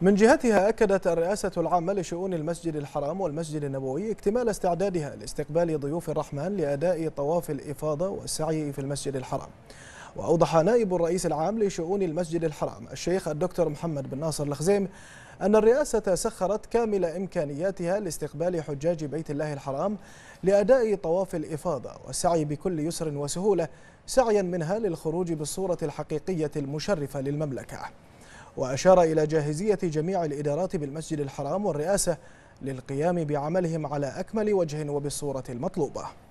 من جهتها أكدت الرئاسة العامة لشؤون المسجد الحرام والمسجد النبوي اكتمال استعدادها لاستقبال ضيوف الرحمن لأداء طواف الإفاضة والسعي في المسجد الحرام وأوضح نائب الرئيس العام لشؤون المسجد الحرام الشيخ الدكتور محمد بن ناصر الخزيم أن الرئاسة سخرت كامل إمكانياتها لاستقبال حجاج بيت الله الحرام لأداء طواف الإفاضة والسعي بكل يسر وسهولة سعيا منها للخروج بالصورة الحقيقية المشرفة للمملكة وأشار إلى جاهزية جميع الإدارات بالمسجد الحرام والرئاسة للقيام بعملهم على أكمل وجه وبالصورة المطلوبة